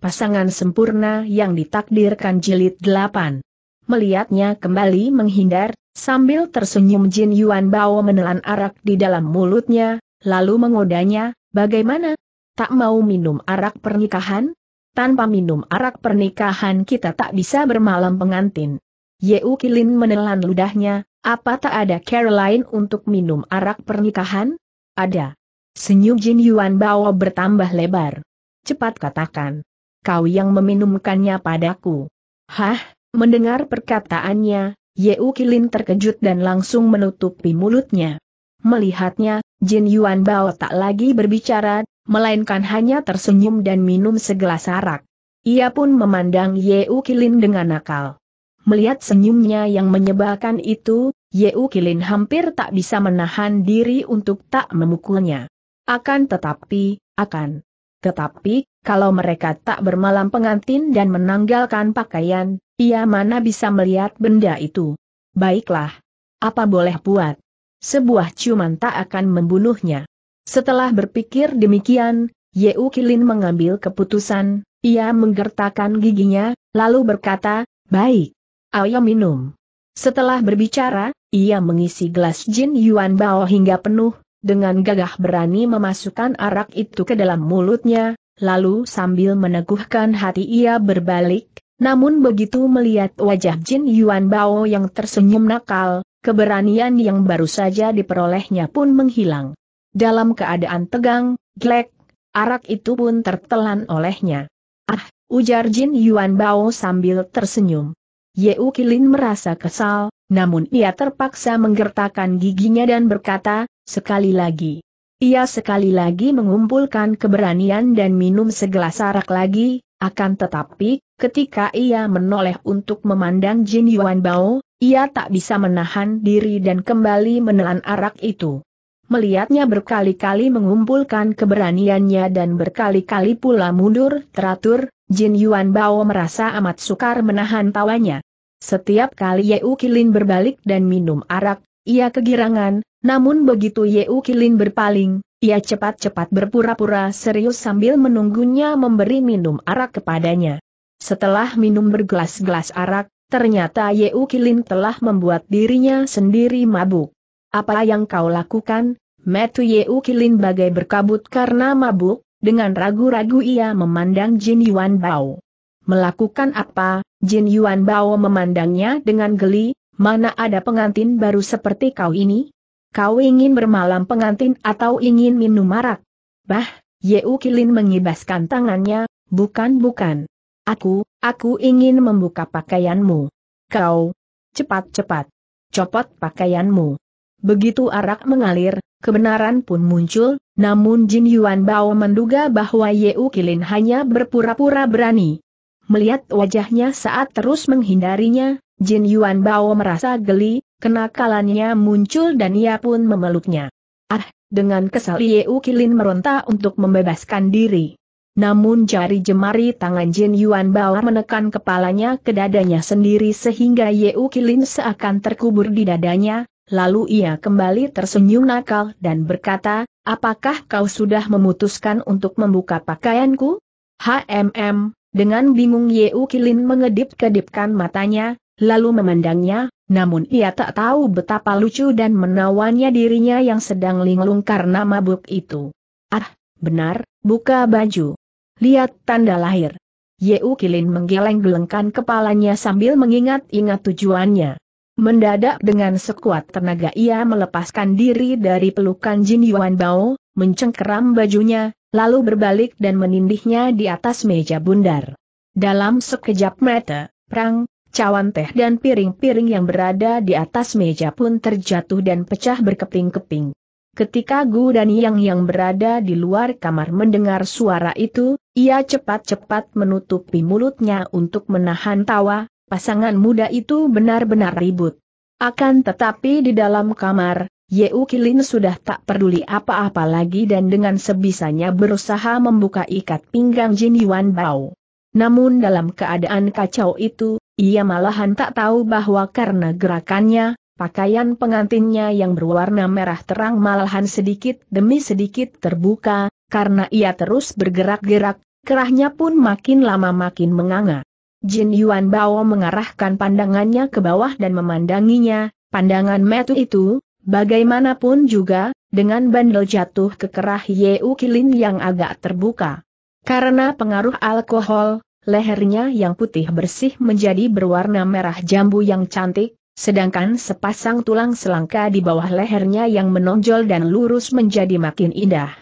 pasangan sempurna yang ditakdirkan jilid delapan. Melihatnya kembali menghindar, sambil tersenyum Jin Yuan Bao menelan arak di dalam mulutnya, lalu mengodanya, bagaimana? Tak mau minum arak pernikahan? Tanpa minum arak pernikahan kita tak bisa bermalam pengantin. Yeu Kilin menelan ludahnya, apa tak ada Caroline untuk minum arak pernikahan? Ada. Senyum Jin Yuan Bao bertambah lebar. Cepat katakan kau yang meminumkannya padaku. Hah, mendengar perkataannya, Yeu Kilin terkejut dan langsung menutupi mulutnya. Melihatnya, Jin Yuan Bao tak lagi berbicara, melainkan hanya tersenyum dan minum segelas arak. Ia pun memandang Yeu Kilin dengan nakal. Melihat senyumnya yang menyebalkan itu, Yeu Kilin hampir tak bisa menahan diri untuk tak memukulnya. Akan tetapi, akan tetapi, kalau mereka tak bermalam pengantin dan menanggalkan pakaian, ia mana bisa melihat benda itu. Baiklah. Apa boleh buat? Sebuah ciuman tak akan membunuhnya. Setelah berpikir demikian, Yeu Kilin mengambil keputusan, ia menggertakkan giginya, lalu berkata, Baik. Ayo minum. Setelah berbicara, ia mengisi gelas jin Yuan Bao hingga penuh, dengan gagah berani memasukkan arak itu ke dalam mulutnya, lalu sambil meneguhkan hati ia berbalik, namun begitu melihat wajah Jin Yuan Bao yang tersenyum nakal, keberanian yang baru saja diperolehnya pun menghilang. Dalam keadaan tegang, glek, arak itu pun tertelan olehnya. Ah, ujar Jin Yuan Bao sambil tersenyum. Ye Kilin merasa kesal, namun ia terpaksa menggertakkan giginya dan berkata, Sekali lagi. Ia sekali lagi mengumpulkan keberanian dan minum segelas arak lagi, akan tetapi, ketika ia menoleh untuk memandang Jin Yuan Bao, ia tak bisa menahan diri dan kembali menelan arak itu. Melihatnya berkali-kali mengumpulkan keberaniannya dan berkali-kali pula mundur teratur, Jin Yuan Bao merasa amat sukar menahan tawanya. Setiap kali Yeu Kilin berbalik dan minum arak, ia kegirangan, namun begitu Yeu Kilin berpaling, ia cepat-cepat berpura-pura serius sambil menunggunya memberi minum arak kepadanya. Setelah minum bergelas-gelas arak, ternyata Yeu Kilin telah membuat dirinya sendiri mabuk. Apa yang kau lakukan? Metu Yeu Kilin bagai berkabut karena mabuk, dengan ragu-ragu ia memandang Jin Yuan Bao. Melakukan apa? Jin Yuan Bao memandangnya dengan geli, mana ada pengantin baru seperti kau ini? Kau ingin bermalam pengantin atau ingin minum marak? Bah, Yeu Kilin mengibaskan tangannya, bukan bukan. Aku, aku ingin membuka pakaianmu. Kau, cepat-cepat. Copot pakaianmu. Begitu arak mengalir, kebenaran pun muncul, namun Jin Yuan Bao menduga bahwa Yeu Kilin hanya berpura-pura berani. Melihat wajahnya saat terus menghindarinya, Jin Yuan Bao merasa geli, kenakalannya muncul dan ia pun memeluknya. Ah, dengan kesal U Kilin meronta untuk membebaskan diri. Namun jari jemari tangan Jin Yuan Bao menekan kepalanya ke dadanya sendiri sehingga U Kilin seakan terkubur di dadanya, lalu ia kembali tersenyum nakal dan berkata, apakah kau sudah memutuskan untuk membuka pakaianku? HMM, dengan bingung U Kilin mengedip-kedipkan matanya, lalu memandangnya, namun ia tak tahu betapa lucu dan menawannya dirinya yang sedang linglung karena mabuk itu. Ah, benar, buka baju. Lihat tanda lahir. Yeu Kilin menggeleng-gelengkan kepalanya sambil mengingat-ingat tujuannya. Mendadak dengan sekuat tenaga ia melepaskan diri dari pelukan Jin Yuan Bao, mencengkeram bajunya, lalu berbalik dan menindihnya di atas meja bundar. Dalam sekejap mata, perang, Cawan teh dan piring-piring yang berada di atas meja pun terjatuh dan pecah berkeping-keping. Ketika Gu dan Yang yang berada di luar kamar mendengar suara itu, ia cepat-cepat menutupi mulutnya untuk menahan tawa, pasangan muda itu benar-benar ribut. Akan tetapi di dalam kamar, Yeu Kilin sudah tak peduli apa-apa lagi dan dengan sebisanya berusaha membuka ikat pinggang Jin Yuan Bao. Namun dalam keadaan kacau itu, ia malahan tak tahu bahwa karena gerakannya, pakaian pengantinnya yang berwarna merah terang malahan sedikit demi sedikit terbuka, karena ia terus bergerak-gerak, kerahnya pun makin lama makin menganga. Jin Yuan Bao mengarahkan pandangannya ke bawah dan memandanginya, pandangan metu itu, bagaimanapun juga, dengan bandel jatuh ke kerah Yeu Kilin yang agak terbuka. Karena pengaruh alkohol, lehernya yang putih bersih menjadi berwarna merah jambu yang cantik, sedangkan sepasang tulang selangka di bawah lehernya yang menonjol dan lurus menjadi makin indah.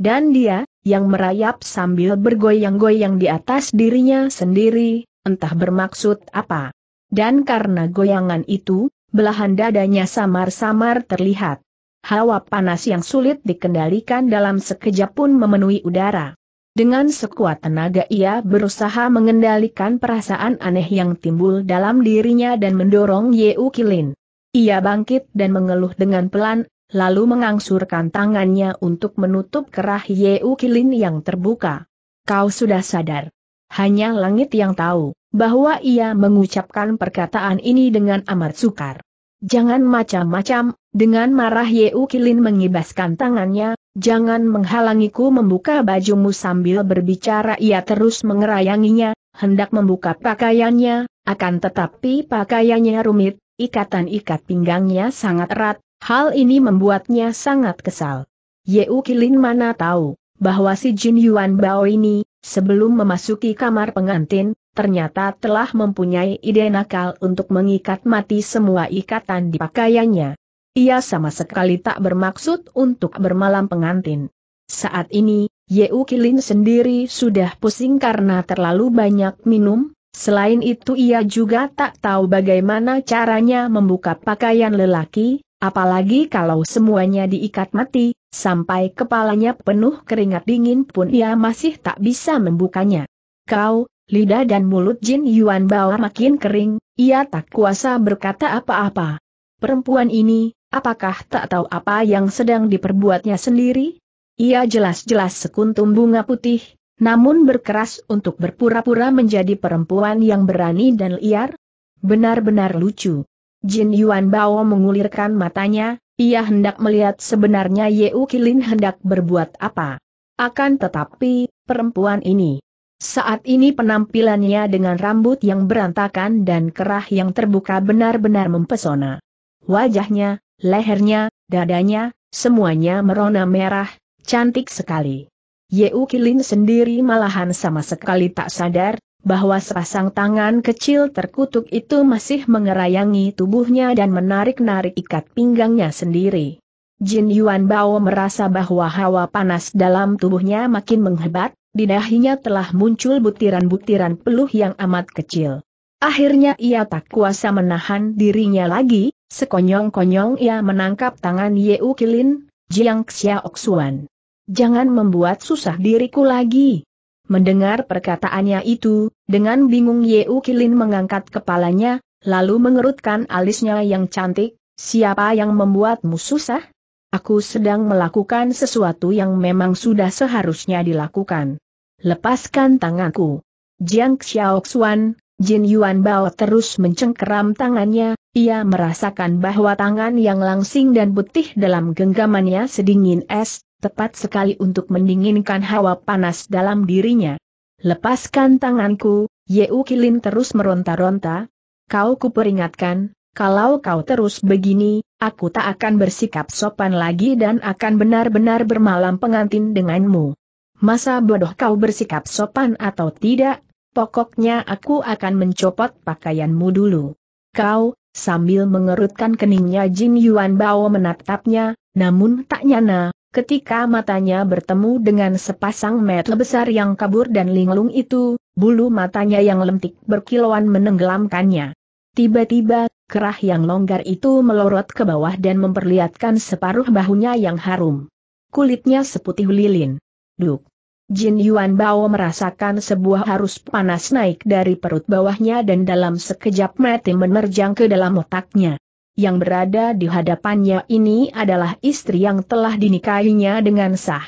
Dan dia, yang merayap sambil bergoyang-goyang di atas dirinya sendiri, entah bermaksud apa. Dan karena goyangan itu, belahan dadanya samar-samar terlihat. Hawa panas yang sulit dikendalikan dalam sekejap pun memenuhi udara. Dengan sekuat tenaga ia berusaha mengendalikan perasaan aneh yang timbul dalam dirinya dan mendorong Yeu Kilin. Ia bangkit dan mengeluh dengan pelan, lalu mengangsurkan tangannya untuk menutup kerah Yeu Kilin yang terbuka. Kau sudah sadar. Hanya langit yang tahu, bahwa ia mengucapkan perkataan ini dengan amat sukar. Jangan macam-macam, dengan marah Yeu Kilin mengibaskan tangannya, Jangan menghalangiku membuka bajumu sambil berbicara ia terus mengerayanginya, hendak membuka pakaiannya, akan tetapi pakaiannya rumit, ikatan ikat pinggangnya sangat erat, hal ini membuatnya sangat kesal. Yeu Kilin mana tahu, bahwa si Jin Yuan Bao ini, sebelum memasuki kamar pengantin, ternyata telah mempunyai ide nakal untuk mengikat mati semua ikatan di pakaiannya. Ia sama sekali tak bermaksud untuk bermalam pengantin. Saat ini, Yeu Kilin sendiri sudah pusing karena terlalu banyak minum, selain itu ia juga tak tahu bagaimana caranya membuka pakaian lelaki, apalagi kalau semuanya diikat mati, sampai kepalanya penuh keringat dingin pun ia masih tak bisa membukanya. Kau, lidah dan mulut Jin Yuan Bao makin kering, ia tak kuasa berkata apa-apa. Perempuan ini, Apakah tak tahu apa yang sedang diperbuatnya sendiri? Ia jelas-jelas sekuntum bunga putih, namun berkeras untuk berpura-pura menjadi perempuan yang berani dan liar. Benar-benar lucu. Jin Yuan Bao mengulirkan matanya, ia hendak melihat sebenarnya U Kilin hendak berbuat apa. Akan tetapi, perempuan ini saat ini penampilannya dengan rambut yang berantakan dan kerah yang terbuka benar-benar mempesona. Wajahnya, lehernya, dadanya, semuanya merona merah, cantik sekali. Yeu Kilin sendiri malahan sama sekali tak sadar, bahwa sepasang tangan kecil terkutuk itu masih mengerayangi tubuhnya dan menarik-narik ikat pinggangnya sendiri. Jin Yuan Bao merasa bahwa hawa panas dalam tubuhnya makin menghebat, di dahinya telah muncul butiran-butiran peluh yang amat kecil. Akhirnya ia tak kuasa menahan dirinya lagi, Sekonyong-konyong ia menangkap tangan U Kilin, Jiang Xiaoxuan. Jangan membuat susah diriku lagi. Mendengar perkataannya itu, dengan bingung U Kilin mengangkat kepalanya, lalu mengerutkan alisnya yang cantik, siapa yang membuatmu susah? Aku sedang melakukan sesuatu yang memang sudah seharusnya dilakukan. Lepaskan tanganku. Jiang Xiaoxuan, Jin Yuan Bao terus mencengkeram tangannya, ia merasakan bahwa tangan yang langsing dan putih dalam genggamannya sedingin es, tepat sekali untuk mendinginkan hawa panas dalam dirinya. Lepaskan tanganku, Yeu Kilin terus meronta-ronta. Kau kuperingatkan, kalau kau terus begini, aku tak akan bersikap sopan lagi dan akan benar-benar bermalam pengantin denganmu. Masa bodoh kau bersikap sopan atau tidak, Pokoknya aku akan mencopot pakaianmu dulu. Kau, sambil mengerutkan keningnya Jin Yuan Bao menatapnya, namun tak nyana, ketika matanya bertemu dengan sepasang mata besar yang kabur dan linglung itu, bulu matanya yang lentik berkilauan menenggelamkannya. Tiba-tiba, kerah yang longgar itu melorot ke bawah dan memperlihatkan separuh bahunya yang harum. Kulitnya seputih lilin. Duk. Jin Yuan Bao merasakan sebuah arus panas naik dari perut bawahnya dan dalam sekejap mati menerjang ke dalam otaknya. Yang berada di hadapannya ini adalah istri yang telah dinikahinya dengan sah.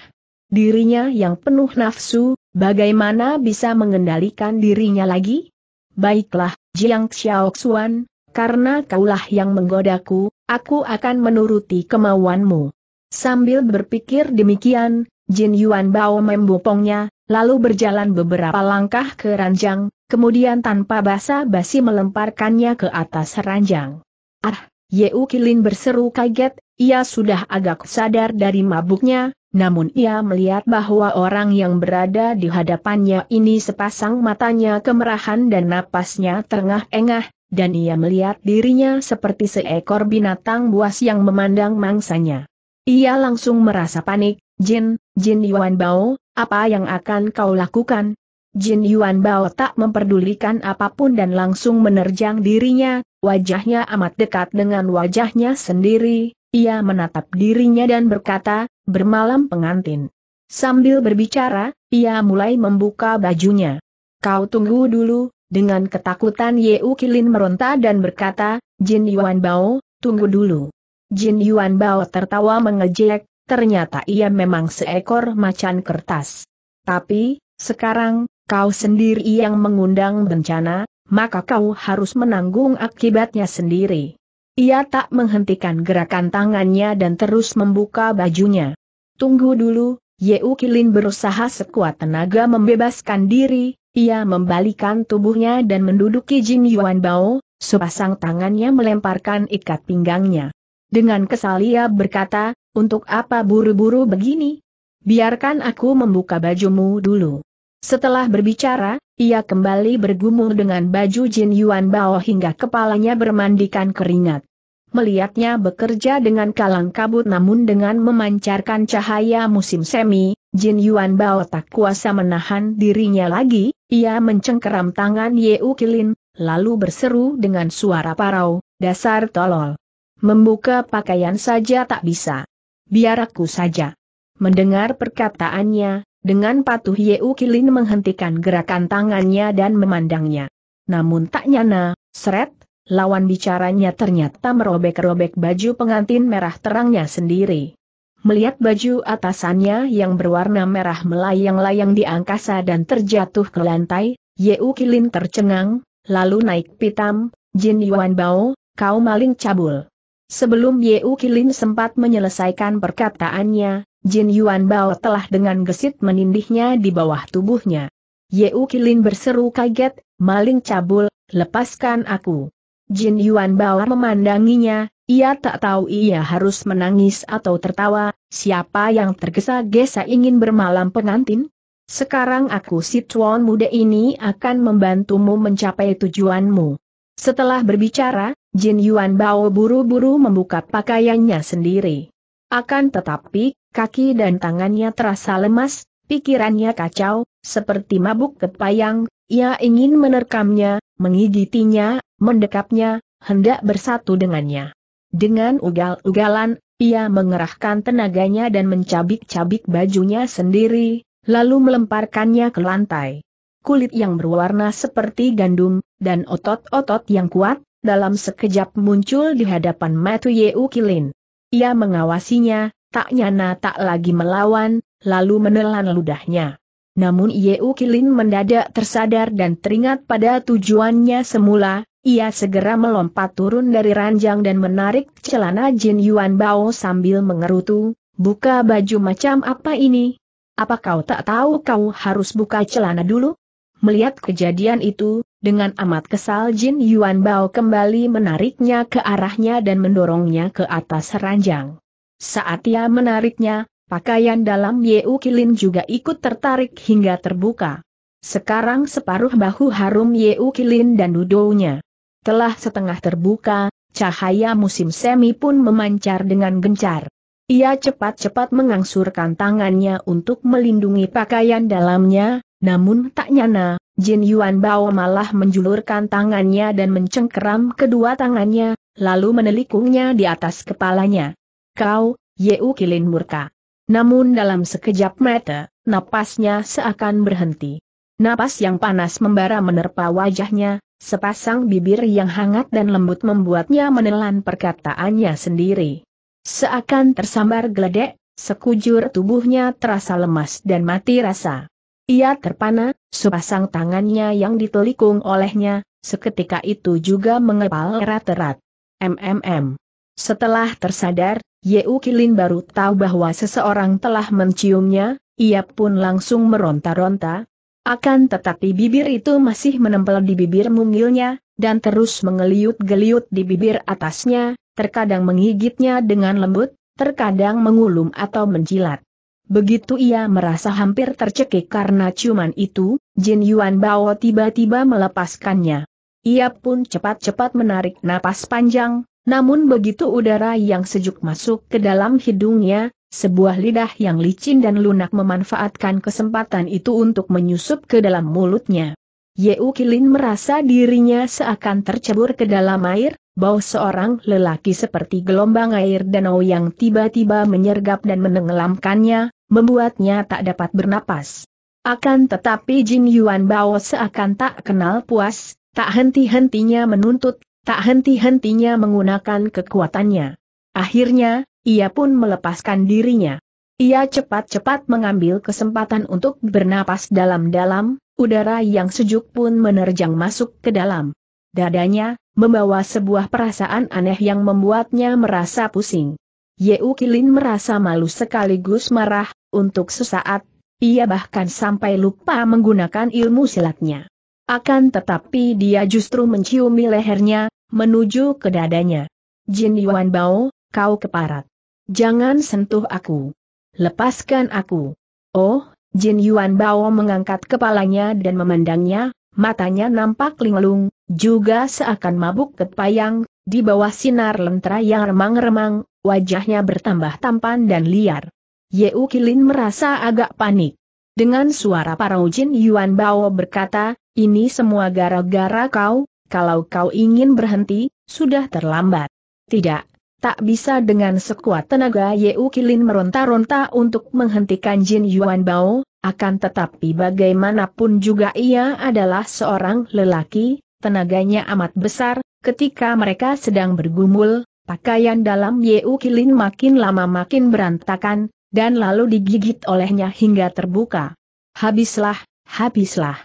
Dirinya yang penuh nafsu, bagaimana bisa mengendalikan dirinya lagi? Baiklah, Jiang Xiaoxuan, karena kaulah yang menggodaku, aku akan menuruti kemauanmu. Sambil berpikir demikian, Jin Yuan Bao membopongnya, lalu berjalan beberapa langkah ke ranjang, kemudian tanpa basa-basi melemparkannya ke atas ranjang. Ah, Yeu Kilin berseru kaget, ia sudah agak sadar dari mabuknya, namun ia melihat bahwa orang yang berada di hadapannya ini sepasang matanya kemerahan dan napasnya terengah-engah, dan ia melihat dirinya seperti seekor binatang buas yang memandang mangsanya. Ia langsung merasa panik, Jin, Jin Yuan Bao, apa yang akan kau lakukan? Jin Yuan Bao tak memperdulikan apapun dan langsung menerjang dirinya, wajahnya amat dekat dengan wajahnya sendiri, ia menatap dirinya dan berkata, bermalam pengantin. Sambil berbicara, ia mulai membuka bajunya. Kau tunggu dulu, dengan ketakutan Yeu Kilin meronta dan berkata, Jin Yuan Bao, tunggu dulu. Jin Yuan Bao tertawa mengejek, ternyata ia memang seekor macan kertas. Tapi, sekarang, kau sendiri yang mengundang bencana, maka kau harus menanggung akibatnya sendiri. Ia tak menghentikan gerakan tangannya dan terus membuka bajunya. Tunggu dulu, Yeu Kilin berusaha sekuat tenaga membebaskan diri, ia membalikan tubuhnya dan menduduki Jin Yuan Bao, sepasang tangannya melemparkan ikat pinggangnya. Dengan kesal ia berkata, untuk apa buru-buru begini? Biarkan aku membuka bajumu dulu. Setelah berbicara, ia kembali bergumul dengan baju Jin Yuan Bao hingga kepalanya bermandikan keringat. Melihatnya bekerja dengan kalang kabut namun dengan memancarkan cahaya musim semi, Jin Yuan Bao tak kuasa menahan dirinya lagi, ia mencengkeram tangan Ye U Kilin, lalu berseru dengan suara parau, dasar tolol. Membuka pakaian saja tak bisa biar aku saja. Mendengar perkataannya, dengan patuh Yeu Kilin menghentikan gerakan tangannya dan memandangnya. Namun tak nyana, seret, lawan bicaranya ternyata merobek-robek baju pengantin merah terangnya sendiri. Melihat baju atasannya yang berwarna merah melayang-layang di angkasa dan terjatuh ke lantai, Yeu Kilin tercengang, lalu naik pitam, Jin Yuan Bao, kau maling cabul sebelum Yeukilin Kilin sempat menyelesaikan perkataannya, Jin Yuan Bao telah dengan gesit menindihnya di bawah tubuhnya. Yeukilin Kilin berseru kaget, maling cabul, lepaskan aku. Jin Yuan Bao memandanginya, ia tak tahu ia harus menangis atau tertawa, siapa yang tergesa-gesa ingin bermalam pengantin? Sekarang aku si tuan muda ini akan membantumu mencapai tujuanmu. Setelah berbicara, Jin Yuan Bao buru-buru membuka pakaiannya sendiri. Akan tetapi, kaki dan tangannya terasa lemas, pikirannya kacau, seperti mabuk kepayang, ia ingin menerkamnya, mengigitinya, mendekapnya, hendak bersatu dengannya. Dengan ugal-ugalan, ia mengerahkan tenaganya dan mencabik-cabik bajunya sendiri, lalu melemparkannya ke lantai. Kulit yang berwarna seperti gandum, dan otot-otot yang kuat, dalam sekejap muncul di hadapan Matu Yeu Kilin. Ia mengawasinya, tak nyana tak lagi melawan, lalu menelan ludahnya. Namun Yeu Kilin mendadak tersadar dan teringat pada tujuannya semula, ia segera melompat turun dari ranjang dan menarik celana Jin Yuan Bao sambil mengerutu, buka baju macam apa ini? Apa kau tak tahu kau harus buka celana dulu? Melihat kejadian itu, dengan amat kesal Jin Yuan Bao kembali menariknya ke arahnya dan mendorongnya ke atas ranjang. Saat ia menariknya, pakaian dalam U Kilin juga ikut tertarik hingga terbuka. Sekarang separuh bahu harum U Kilin dan dudonya telah setengah terbuka, cahaya musim semi pun memancar dengan gencar. Ia cepat-cepat mengangsurkan tangannya untuk melindungi pakaian dalamnya, namun tak nyana, Jin Yuan Bao malah menjulurkan tangannya dan mencengkeram kedua tangannya, lalu menelikungnya di atas kepalanya. Kau, Yeu Kilin murka. Namun dalam sekejap mata, napasnya seakan berhenti. Napas yang panas membara menerpa wajahnya, sepasang bibir yang hangat dan lembut membuatnya menelan perkataannya sendiri. Seakan tersambar geledek, sekujur tubuhnya terasa lemas dan mati rasa. Ia terpana, sepasang tangannya yang ditelikung olehnya, seketika itu juga mengepal erat-erat. MMM. Setelah tersadar, Yeu Kilin baru tahu bahwa seseorang telah menciumnya, ia pun langsung meronta-ronta. Akan tetapi bibir itu masih menempel di bibir mungilnya, dan terus mengeliut-geliut di bibir atasnya, terkadang menggigitnya dengan lembut, terkadang mengulum atau menjilat. Begitu ia merasa hampir tercekik karena ciuman itu, Jin Yuan Bao tiba-tiba melepaskannya. Ia pun cepat-cepat menarik napas panjang, namun begitu udara yang sejuk masuk ke dalam hidungnya, sebuah lidah yang licin dan lunak memanfaatkan kesempatan itu untuk menyusup ke dalam mulutnya. Ye Kilin merasa dirinya seakan tercebur ke dalam air, bau seorang lelaki seperti gelombang air danau yang tiba-tiba menyergap dan menenggelamkannya, membuatnya tak dapat bernapas. Akan tetapi Jin Yuan Bao seakan tak kenal puas, tak henti-hentinya menuntut, tak henti-hentinya menggunakan kekuatannya. Akhirnya, ia pun melepaskan dirinya. Ia cepat-cepat mengambil kesempatan untuk bernapas dalam-dalam, udara yang sejuk pun menerjang masuk ke dalam. Dadanya, membawa sebuah perasaan aneh yang membuatnya merasa pusing. Yeu Kilin merasa malu sekaligus marah, untuk sesaat, ia bahkan sampai lupa menggunakan ilmu silatnya. Akan tetapi dia justru menciumi lehernya, menuju ke dadanya. Jin Yuan Bao, kau keparat. Jangan sentuh aku. Lepaskan aku. Oh, Jin Yuan Bao mengangkat kepalanya dan memandangnya, matanya nampak linglung, juga seakan mabuk ketpayang, di bawah sinar lentera yang remang-remang, wajahnya bertambah tampan dan liar. Ye Kilin merasa agak panik. Dengan suara Jin Yuan Bao berkata, ini semua gara-gara kau, kalau kau ingin berhenti, sudah terlambat. Tidak, tak bisa dengan sekuat tenaga Ye Kilin meronta-ronta untuk menghentikan Jin Yuan Bao, akan tetapi bagaimanapun juga ia adalah seorang lelaki, tenaganya amat besar, ketika mereka sedang bergumul, Pakaian dalam Yeu Kilin makin lama makin berantakan, dan lalu digigit olehnya hingga terbuka. Habislah, habislah.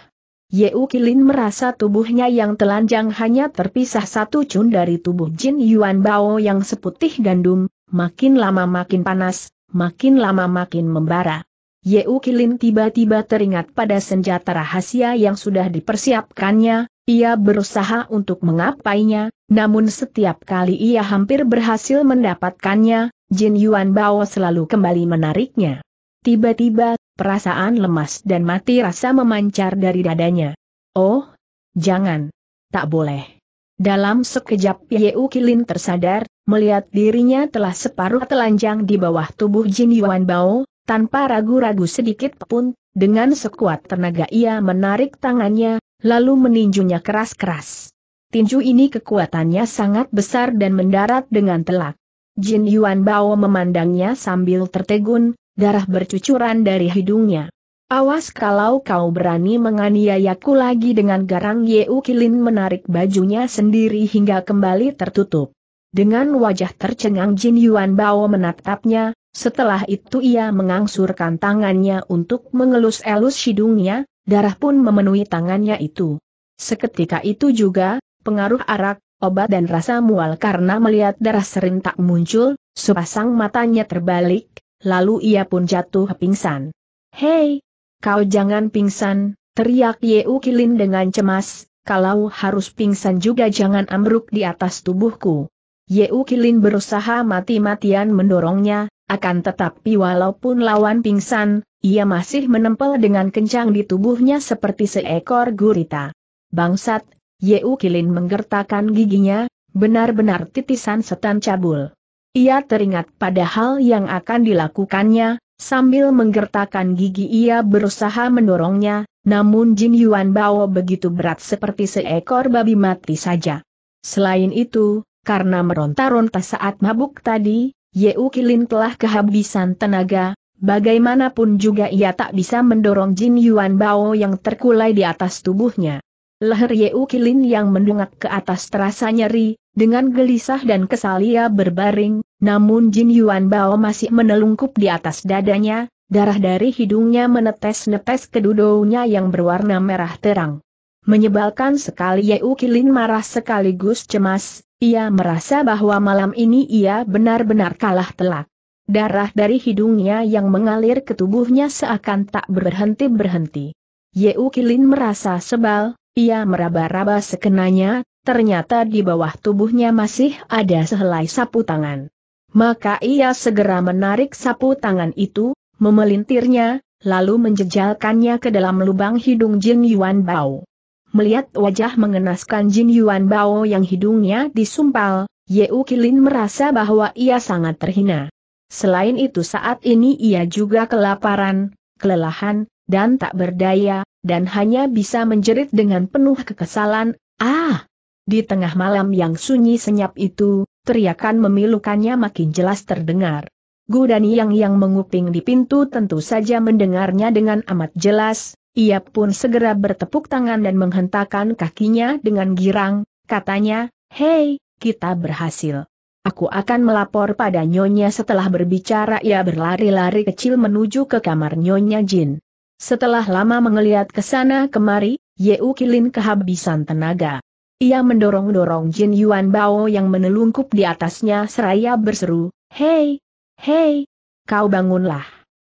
Yeu Kilin merasa tubuhnya yang telanjang hanya terpisah satu cun dari tubuh Jin Yuan Bao yang seputih gandum, makin lama makin panas, makin lama makin membara. Yeu Kilin tiba-tiba teringat pada senjata rahasia yang sudah dipersiapkannya, ia berusaha untuk mengapainya, namun setiap kali ia hampir berhasil mendapatkannya, Jin Yuan Bao selalu kembali menariknya. Tiba-tiba, perasaan lemas dan mati rasa memancar dari dadanya. Oh, jangan. Tak boleh. Dalam sekejap Yeu Kilin tersadar, melihat dirinya telah separuh telanjang di bawah tubuh Jin Yuan Bao, tanpa ragu-ragu sedikit pun, dengan sekuat tenaga ia menarik tangannya, lalu meninjunya keras-keras. Tinju ini kekuatannya sangat besar dan mendarat dengan telak. Jin Yuan Bao memandangnya sambil tertegun, darah bercucuran dari hidungnya. Awas kalau kau berani menganiayaku lagi dengan garang Yeu Kilin menarik bajunya sendiri hingga kembali tertutup. Dengan wajah tercengang Jin Yuan Bao menatapnya, setelah itu ia mengangsurkan tangannya untuk mengelus-elus hidungnya, Darah pun memenuhi tangannya itu. Seketika itu juga, pengaruh arak, obat dan rasa mual karena melihat darah serentak muncul, sepasang matanya terbalik, lalu ia pun jatuh pingsan. Hei! Kau jangan pingsan, teriak Yeu Kilin dengan cemas, kalau harus pingsan juga jangan ambruk di atas tubuhku. Yeu Kilin berusaha mati-matian mendorongnya, akan tetapi walaupun lawan pingsan, ia masih menempel dengan kencang di tubuhnya seperti seekor gurita. Bangsat, Yeu Kilin menggertakkan giginya, benar-benar titisan setan cabul. Ia teringat pada hal yang akan dilakukannya, sambil menggertakkan gigi ia berusaha mendorongnya, namun Jin Yuan Bao begitu berat seperti seekor babi mati saja. Selain itu, karena meronta-ronta saat mabuk tadi, Yeu Kilin telah kehabisan tenaga, Bagaimanapun juga ia tak bisa mendorong Jin Yuan Bao yang terkulai di atas tubuhnya. Leher Yeu Kilin yang mendungak ke atas terasa nyeri, dengan gelisah dan kesal ia berbaring, namun Jin Yuan Bao masih menelungkup di atas dadanya, darah dari hidungnya menetes-netes ke duduknya yang berwarna merah terang. Menyebalkan sekali Yeu Kilin marah sekaligus cemas, ia merasa bahwa malam ini ia benar-benar kalah telak. Darah dari hidungnya yang mengalir ke tubuhnya seakan tak berhenti-berhenti. Yeu Kilin merasa sebal, ia meraba-raba sekenanya, ternyata di bawah tubuhnya masih ada sehelai sapu tangan. Maka ia segera menarik sapu tangan itu, memelintirnya, lalu menjejalkannya ke dalam lubang hidung Jin Yuan Bao. Melihat wajah mengenaskan Jin Yuan Bao yang hidungnya disumpal, Yeu Kilin merasa bahwa ia sangat terhina. Selain itu saat ini ia juga kelaparan, kelelahan, dan tak berdaya, dan hanya bisa menjerit dengan penuh kekesalan, ah! Di tengah malam yang sunyi senyap itu, teriakan memilukannya makin jelas terdengar. Gudani yang yang menguping di pintu tentu saja mendengarnya dengan amat jelas, ia pun segera bertepuk tangan dan menghentakkan kakinya dengan girang, katanya, Hei, kita berhasil. Aku akan melapor pada Nyonya setelah berbicara ia berlari-lari kecil menuju ke kamar Nyonya Jin. Setelah lama mengeliat ke sana kemari, Yeukilin Kilin kehabisan tenaga. Ia mendorong-dorong Jin Yuan Bao yang menelungkup di atasnya seraya berseru, Hei! Hei! Kau bangunlah!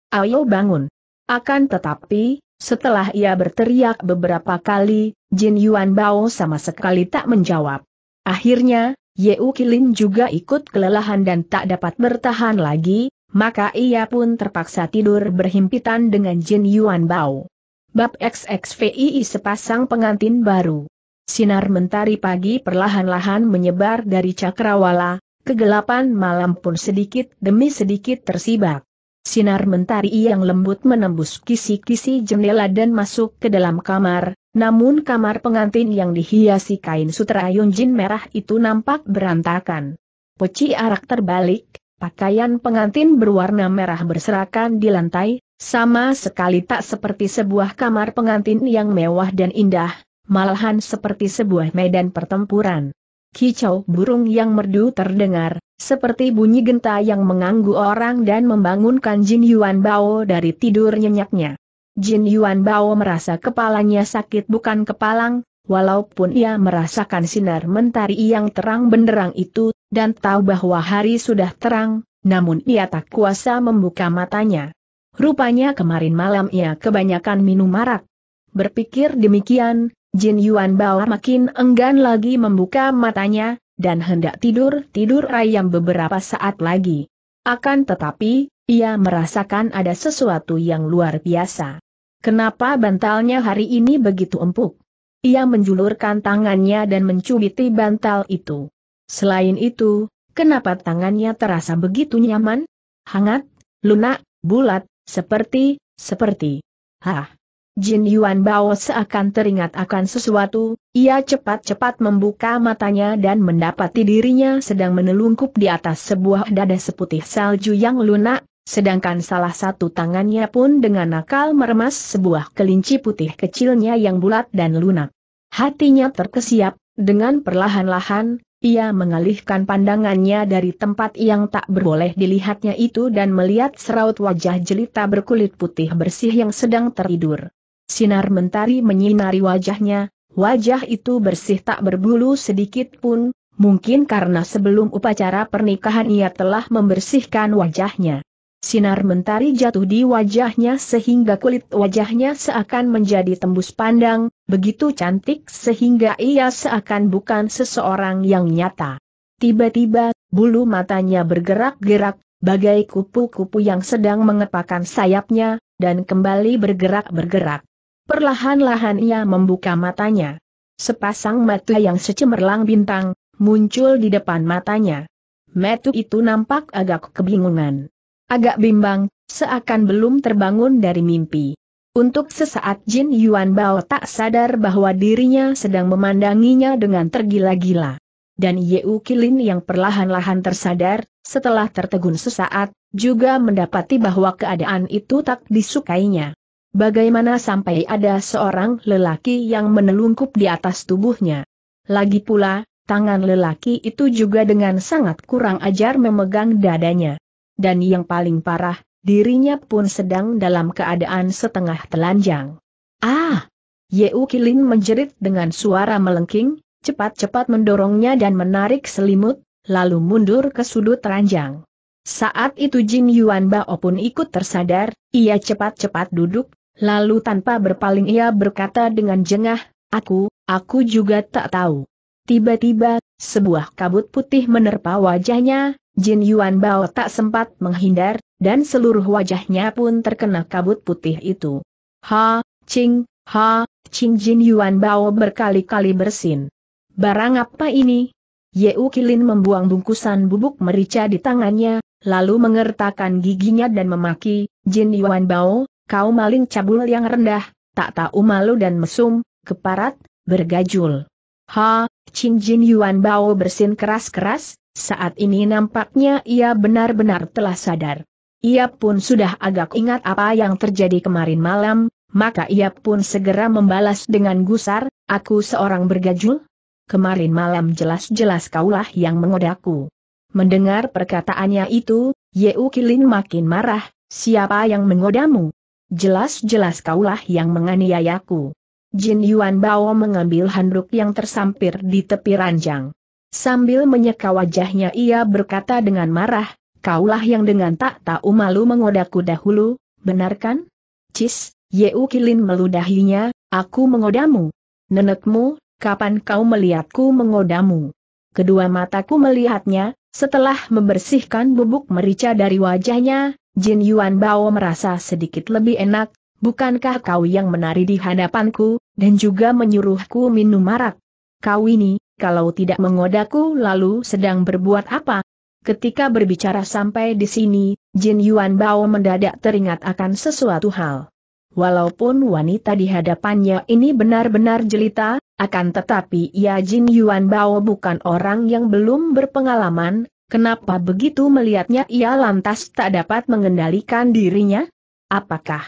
Ayo bangun! Akan tetapi, setelah ia berteriak beberapa kali, Jin Yuan Bao sama sekali tak menjawab. Akhirnya, Yeu Kilin juga ikut kelelahan dan tak dapat bertahan lagi, maka ia pun terpaksa tidur berhimpitan dengan Jin Yuan Bao. Bab XXVII sepasang pengantin baru. Sinar mentari pagi perlahan-lahan menyebar dari cakrawala, kegelapan malam pun sedikit demi sedikit tersibak. Sinar mentari yang lembut menembus kisi-kisi jendela dan masuk ke dalam kamar, namun kamar pengantin yang dihiasi kain sutra Yunjin merah itu nampak berantakan. Peci arak terbalik, pakaian pengantin berwarna merah berserakan di lantai, sama sekali tak seperti sebuah kamar pengantin yang mewah dan indah, malahan seperti sebuah medan pertempuran. Kicau burung yang merdu terdengar, seperti bunyi genta yang mengganggu orang dan membangunkan Jin Yuan Bao dari tidur nyenyaknya. Jin Yuan Bao merasa kepalanya sakit bukan kepalang, walaupun ia merasakan sinar mentari yang terang benderang itu, dan tahu bahwa hari sudah terang, namun ia tak kuasa membuka matanya. Rupanya kemarin malam ia kebanyakan minum marak. Berpikir demikian, Jin Yuan Bao makin enggan lagi membuka matanya, dan hendak tidur-tidur ayam beberapa saat lagi. Akan tetapi, ia merasakan ada sesuatu yang luar biasa. Kenapa bantalnya hari ini begitu empuk? Ia menjulurkan tangannya dan mencubiti bantal itu. Selain itu, kenapa tangannya terasa begitu nyaman? Hangat, lunak, bulat, seperti, seperti. Hah. Jin Yuan Bao seakan teringat akan sesuatu, ia cepat-cepat membuka matanya dan mendapati dirinya sedang menelungkup di atas sebuah dada seputih salju yang lunak, Sedangkan salah satu tangannya pun dengan nakal meremas sebuah kelinci putih kecilnya yang bulat dan lunak. Hatinya terkesiap, dengan perlahan-lahan, ia mengalihkan pandangannya dari tempat yang tak berboleh dilihatnya itu dan melihat seraut wajah jelita berkulit putih bersih yang sedang tertidur. Sinar mentari menyinari wajahnya, wajah itu bersih tak berbulu sedikit pun, mungkin karena sebelum upacara pernikahan ia telah membersihkan wajahnya. Sinar mentari jatuh di wajahnya sehingga kulit wajahnya seakan menjadi tembus pandang, begitu cantik sehingga ia seakan bukan seseorang yang nyata. Tiba-tiba, bulu matanya bergerak-gerak, bagai kupu-kupu yang sedang mengepakkan sayapnya, dan kembali bergerak-bergerak. Perlahan-lahan ia membuka matanya. Sepasang mata yang secemerlang bintang, muncul di depan matanya. Metu itu nampak agak kebingungan. Agak bimbang, seakan belum terbangun dari mimpi. Untuk sesaat Jin Yuan Bao tak sadar bahwa dirinya sedang memandanginya dengan tergila-gila. Dan Yeu Kilin yang perlahan-lahan tersadar, setelah tertegun sesaat, juga mendapati bahwa keadaan itu tak disukainya. Bagaimana sampai ada seorang lelaki yang menelungkup di atas tubuhnya? Lagi pula, tangan lelaki itu juga dengan sangat kurang ajar memegang dadanya dan yang paling parah, dirinya pun sedang dalam keadaan setengah telanjang. Ah! Yeu Kilin menjerit dengan suara melengking, cepat-cepat mendorongnya dan menarik selimut, lalu mundur ke sudut ranjang. Saat itu Jin Yuan Bao pun ikut tersadar, ia cepat-cepat duduk, lalu tanpa berpaling ia berkata dengan jengah, aku, aku juga tak tahu. Tiba-tiba, sebuah kabut putih menerpa wajahnya, Jin Yuan Bao tak sempat menghindar, dan seluruh wajahnya pun terkena kabut putih itu. Ha, Ching, ha, Ching Jin Yuan Bao berkali-kali bersin. Barang apa ini? Yeu Kilin membuang bungkusan bubuk merica di tangannya, lalu mengertakkan giginya dan memaki, Jin Yuan Bao, kau maling cabul yang rendah, tak tahu malu dan mesum, keparat, bergajul. Ha, Ching Jin Yuan Bao bersin keras-keras, saat ini nampaknya ia benar-benar telah sadar. Ia pun sudah agak ingat apa yang terjadi kemarin malam, maka ia pun segera membalas dengan gusar, aku seorang bergajul? Kemarin malam jelas-jelas kaulah yang mengodaku. Mendengar perkataannya itu, Yeu Kilin makin marah, siapa yang menggodamu? Jelas-jelas kaulah yang menganiayaku. Jin Yuan Bao mengambil handuk yang tersampir di tepi ranjang. Sambil menyeka wajahnya ia berkata dengan marah, kaulah yang dengan tak tahu malu mengodaku dahulu, benar kan? Cis, Yeu Kilin meludahinya, aku mengodamu. Nenekmu, kapan kau melihatku mengodamu? Kedua mataku melihatnya, setelah membersihkan bubuk merica dari wajahnya, Jin Yuan Bao merasa sedikit lebih enak, bukankah kau yang menari di hadapanku, dan juga menyuruhku minum marak? Kau ini, kalau tidak menggodaku, lalu sedang berbuat apa? Ketika berbicara sampai di sini, Jin Yuan Bao mendadak teringat akan sesuatu hal. Walaupun wanita di hadapannya ini benar-benar jelita, akan tetapi ia ya, Jin Yuan Bao bukan orang yang belum berpengalaman, kenapa begitu melihatnya ia lantas tak dapat mengendalikan dirinya? Apakah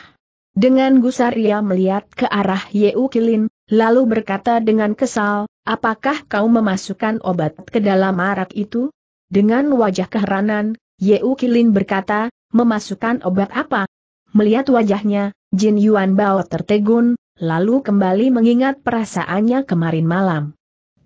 dengan gusar ia melihat ke arah Yeu Kilin, lalu berkata dengan kesal, apakah kau memasukkan obat ke dalam arak itu? Dengan wajah keheranan, Yeu Kilin berkata, memasukkan obat apa? Melihat wajahnya, Jin Yuan Bao tertegun, lalu kembali mengingat perasaannya kemarin malam.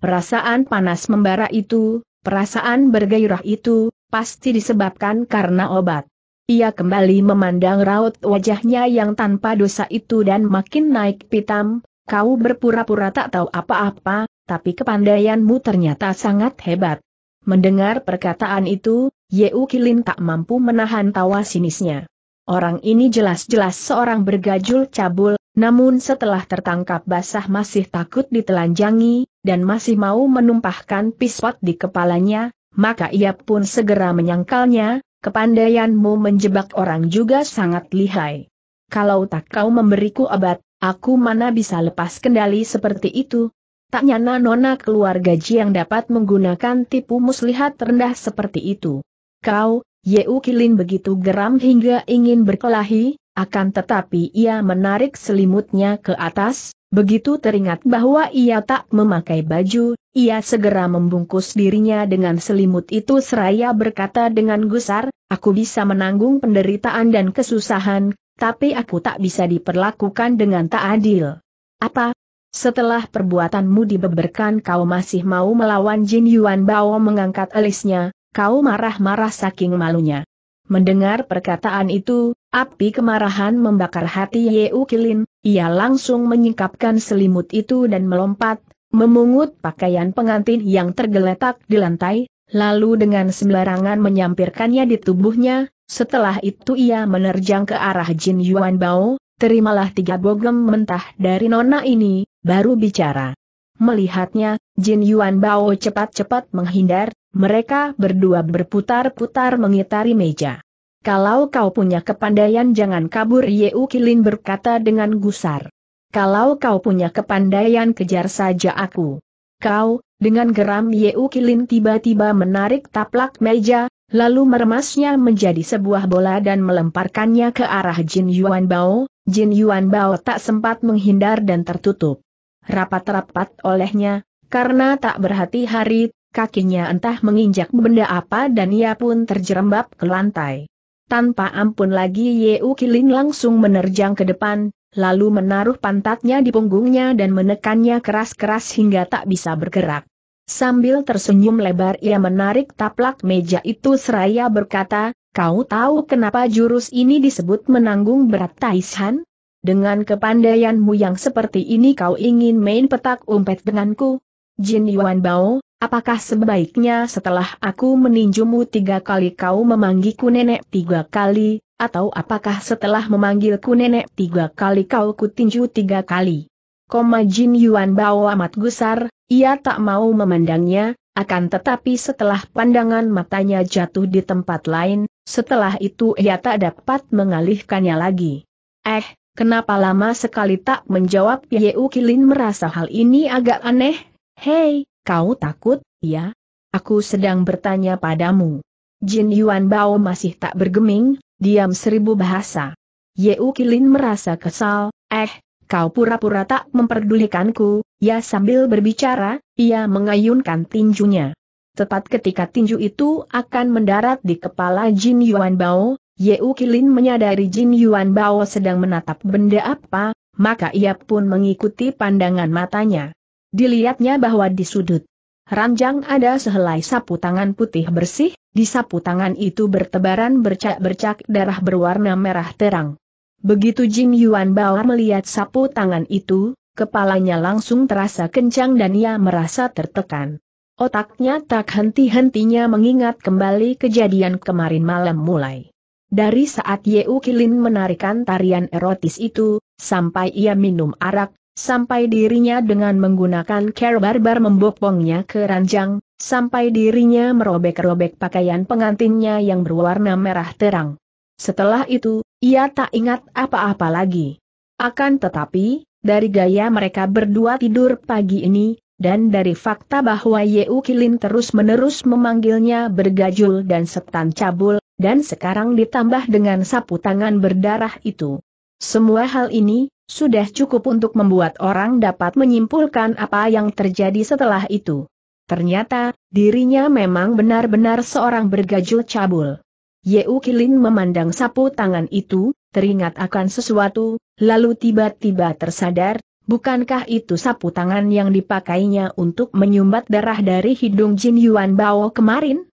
Perasaan panas membara itu, perasaan bergairah itu, pasti disebabkan karena obat. Ia kembali memandang raut wajahnya yang tanpa dosa itu dan makin naik pitam, Kau berpura-pura tak tahu apa-apa, tapi kepandaianmu ternyata sangat hebat. Mendengar perkataan itu, Yeu Kilin tak mampu menahan tawa sinisnya. Orang ini jelas-jelas seorang bergajul cabul, namun setelah tertangkap basah masih takut ditelanjangi, dan masih mau menumpahkan pisot di kepalanya, maka ia pun segera menyangkalnya, kepandaianmu menjebak orang juga sangat lihai. Kalau tak kau memberiku obat, Aku mana bisa lepas kendali seperti itu? Tak nyana nona keluarga yang dapat menggunakan tipu muslihat rendah seperti itu. Kau, Yeu Kilin begitu geram hingga ingin berkelahi, akan tetapi ia menarik selimutnya ke atas, begitu teringat bahwa ia tak memakai baju, ia segera membungkus dirinya dengan selimut itu seraya berkata dengan gusar, aku bisa menanggung penderitaan dan kesusahan, tapi aku tak bisa diperlakukan dengan tak adil. Apa? Setelah perbuatanmu dibeberkan kau masih mau melawan Jin Yuan Bao mengangkat alisnya, kau marah-marah saking malunya. Mendengar perkataan itu, api kemarahan membakar hati U Kilin, ia langsung menyingkapkan selimut itu dan melompat, memungut pakaian pengantin yang tergeletak di lantai, lalu dengan sembarangan menyampirkannya di tubuhnya, setelah itu ia menerjang ke arah Jin Yuan Bao, terimalah tiga bogem mentah dari nona ini, baru bicara. Melihatnya, Jin Yuan Bao cepat-cepat menghindar, mereka berdua berputar-putar mengitari meja. Kalau kau punya kepandaian jangan kabur Yeu Kilin berkata dengan gusar. Kalau kau punya kepandaian kejar saja aku. Kau, dengan geram Yeu Kilin tiba-tiba menarik taplak meja, lalu meremasnya menjadi sebuah bola dan melemparkannya ke arah Jin Yuan Bao, Jin Yuan Bao tak sempat menghindar dan tertutup. Rapat-rapat olehnya, karena tak berhati-hati, kakinya entah menginjak benda apa dan ia pun terjerembab ke lantai. Tanpa ampun lagi Yeu Kiling langsung menerjang ke depan, lalu menaruh pantatnya di punggungnya dan menekannya keras-keras hingga tak bisa bergerak. Sambil tersenyum lebar ia menarik taplak meja itu seraya berkata, kau tahu kenapa jurus ini disebut menanggung berat Taishan? Dengan kepandaianmu yang seperti ini kau ingin main petak umpet denganku? Jin Yuan Bao, apakah sebaiknya setelah aku meninjumu tiga kali kau memanggilku nenek tiga kali, atau apakah setelah memanggilku nenek tiga kali kau kutinju tiga kali? Koma Jin Yuan Bao amat gusar, ia tak mau memandangnya, akan tetapi setelah pandangan matanya jatuh di tempat lain, setelah itu ia tak dapat mengalihkannya lagi. Eh, kenapa lama sekali tak menjawab Ye Kilin merasa hal ini agak aneh? Hei, kau takut, ya? Aku sedang bertanya padamu. Jin Yuan Bao masih tak bergeming, diam seribu bahasa. Ye Kilin merasa kesal, eh, kau pura-pura tak memperdulikanku, ia sambil berbicara, ia mengayunkan tinjunya. Tepat ketika tinju itu akan mendarat di kepala Jin Yuan Bao, Yeu Kilin menyadari Jin Yuan Bao sedang menatap benda apa, maka ia pun mengikuti pandangan matanya. Dilihatnya bahwa di sudut ranjang ada sehelai sapu tangan putih bersih, di sapu tangan itu bertebaran bercak-bercak darah berwarna merah terang. Begitu Jin Yuan Bao melihat sapu tangan itu, kepalanya langsung terasa kencang dan ia merasa tertekan. Otaknya tak henti-hentinya mengingat kembali kejadian kemarin malam mulai. Dari saat Yeu Kilin menarikan tarian erotis itu, sampai ia minum arak, sampai dirinya dengan menggunakan care barbar membopongnya ke ranjang, sampai dirinya merobek-robek pakaian pengantinnya yang berwarna merah terang. Setelah itu, ia tak ingat apa-apa lagi. Akan tetapi, dari gaya mereka berdua tidur pagi ini, dan dari fakta bahwa Yeu Kilin terus-menerus memanggilnya bergajul dan setan cabul, dan sekarang ditambah dengan sapu tangan berdarah itu. Semua hal ini, sudah cukup untuk membuat orang dapat menyimpulkan apa yang terjadi setelah itu. Ternyata, dirinya memang benar-benar seorang bergajul cabul. Yeu Kilin memandang sapu tangan itu, teringat akan sesuatu, lalu tiba-tiba tersadar, bukankah itu sapu tangan yang dipakainya untuk menyumbat darah dari hidung Jin Yuan Bao kemarin?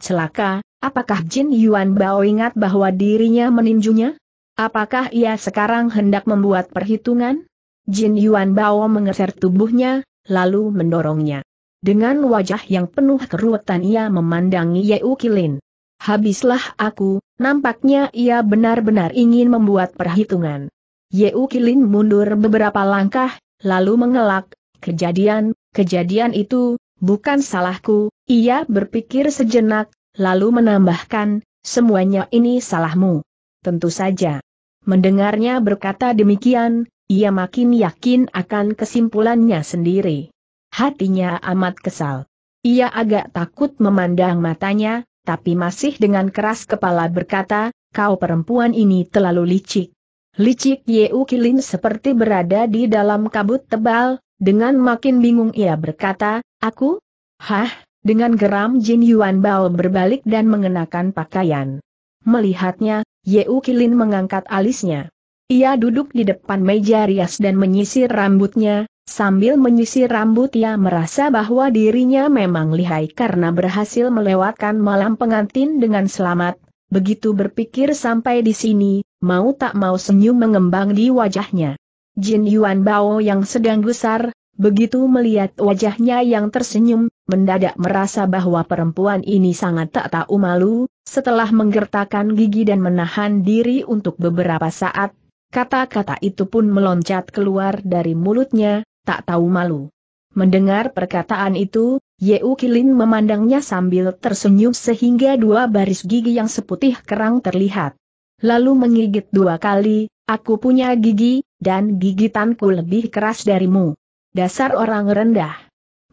Celaka, apakah Jin Yuan Bao ingat bahwa dirinya meninjunya? Apakah ia sekarang hendak membuat perhitungan? Jin Yuan Bao mengeser tubuhnya, lalu mendorongnya. Dengan wajah yang penuh keruwetan ia memandangi Yeu Kilin habislah aku, nampaknya ia benar-benar ingin membuat perhitungan. Yeu Kilin mundur beberapa langkah, lalu mengelak, kejadian, kejadian itu, bukan salahku, ia berpikir sejenak, lalu menambahkan, semuanya ini salahmu. Tentu saja. Mendengarnya berkata demikian, ia makin yakin akan kesimpulannya sendiri. Hatinya amat kesal. Ia agak takut memandang matanya, tapi masih dengan keras kepala berkata, kau perempuan ini terlalu licik. Licik Yeu Kilin seperti berada di dalam kabut tebal, dengan makin bingung ia berkata, aku? Hah? Dengan geram Jin Yuan Bao berbalik dan mengenakan pakaian. Melihatnya, Yeu Kilin mengangkat alisnya. Ia duduk di depan meja rias dan menyisir rambutnya, Sambil menyisir rambut ia merasa bahwa dirinya memang lihai karena berhasil melewatkan malam pengantin dengan selamat. Begitu berpikir sampai di sini, mau tak mau senyum mengembang di wajahnya. Jin Yuan Bao yang sedang gusar, begitu melihat wajahnya yang tersenyum, mendadak merasa bahwa perempuan ini sangat tak tahu malu, setelah menggertakkan gigi dan menahan diri untuk beberapa saat, Kata-kata itu pun meloncat keluar dari mulutnya, tak tahu malu. Mendengar perkataan itu, Yeu Kilin memandangnya sambil tersenyum sehingga dua baris gigi yang seputih kerang terlihat. Lalu menggigit dua kali, aku punya gigi, dan gigitanku lebih keras darimu. Dasar orang rendah.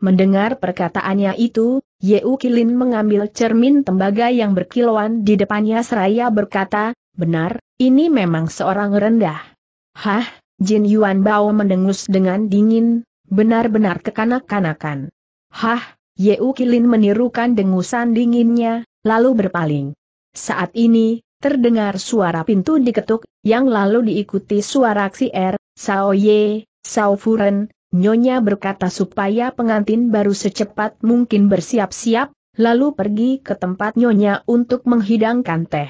Mendengar perkataannya itu, Yeu Kilin mengambil cermin tembaga yang berkilauan di depannya seraya berkata, benar, ini memang seorang rendah. Hah, Jin Yuan Bao mendengus dengan dingin, benar-benar kekanak-kanakan. Hah, Yeu Kilin menirukan dengusan dinginnya, lalu berpaling. Saat ini, terdengar suara pintu diketuk, yang lalu diikuti suara aksi R, er, Sao Ye, Sao Furen, Nyonya berkata supaya pengantin baru secepat mungkin bersiap-siap, lalu pergi ke tempat Nyonya untuk menghidangkan teh.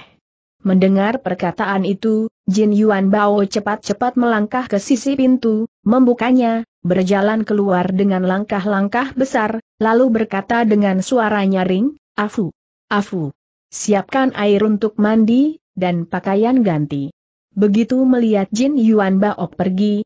Mendengar perkataan itu, Jin Yuan Bao cepat-cepat melangkah ke sisi pintu, membukanya, berjalan keluar dengan langkah-langkah besar, lalu berkata dengan suara nyaring, Afu, Afu, siapkan air untuk mandi, dan pakaian ganti. Begitu melihat Jin Yuan Bao pergi,